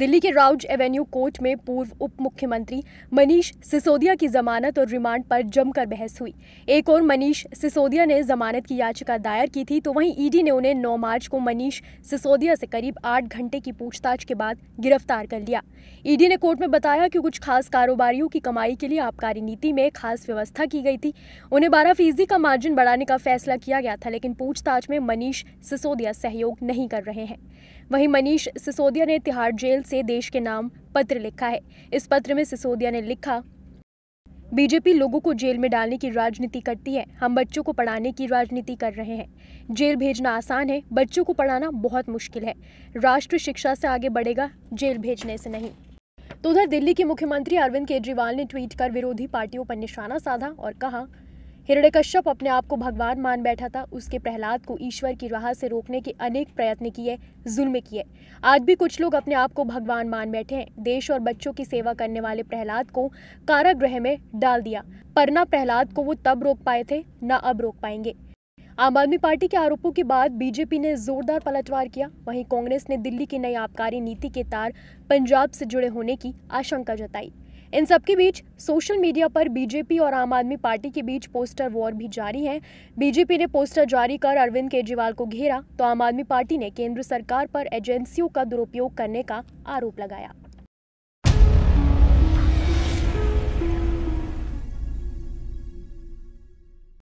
दिल्ली के Rouse Avenue court में पूर्व उप मुख्यमंत्री मनीष सिसोदिया की जमानत और रिमांड पर जमकर बहस हुई एक और मनीष सिसोदिया ने जमानत की याचिका दायर की थी तो वहीं ईडी ने उन्हें 9 मार्च को मनीष सिसोदिया से करीब आठ घंटे की पूछताछ के बाद गिरफ्तार कर लिया ईडी ने कोर्ट में बताया कि कुछ खास कारोबारियों की कमाई के लिए आबकारी नीति में खास व्यवस्था की गई थी उन्हें बारह फीसदी का मार्जिन बढ़ाने का फैसला किया गया था लेकिन पूछताछ में मनीष सिसोदिया सहयोग नहीं कर रहे हैं वहीं मनीष सिसोदिया ने तिहाड़ जेल से देश के नाम पत्र लिखा है इस पत्र में सिसोदिया ने लिखा बीजेपी लोगों को जेल में डालने की राजनीति करती है हम बच्चों को पढ़ाने की राजनीति कर रहे हैं जेल भेजना आसान है बच्चों को पढ़ाना बहुत मुश्किल है राष्ट्र शिक्षा से आगे बढ़ेगा जेल भेजने से नहीं तो उधर दिल्ली के मुख्यमंत्री अरविंद केजरीवाल ने ट्वीट कर विरोधी पार्टियों पर निशाना साधा और कहा कश्यप अपने आप को भगवान मान बैठा था उसके प्रहलाद को ईश्वर की राह से रोकने के अनेक प्रयत्न किए जुल्म किए आज भी कुछ लोग अपने आप को भगवान मान बैठे हैं देश और बच्चों की सेवा करने वाले प्रहलाद को कारागृह में डाल दिया पर ना प्रहलाद को वो तब रोक पाए थे न अब रोक पाएंगे आम आदमी पार्टी के आरोपों के बाद बीजेपी ने जोरदार पलटवार किया वहीं कांग्रेस ने दिल्ली की नई आबकारी नीति के तार पंजाब से जुड़े होने की आशंका जताई इन सबके बीच सोशल मीडिया पर बीजेपी और आम आदमी पार्टी के बीच पोस्टर वॉर भी जारी है बीजेपी ने पोस्टर जारी कर अरविंद केजरीवाल को घेरा तो आम आदमी पार्टी ने केंद्र सरकार पर एजेंसियों का दुरुपयोग करने का आरोप लगाया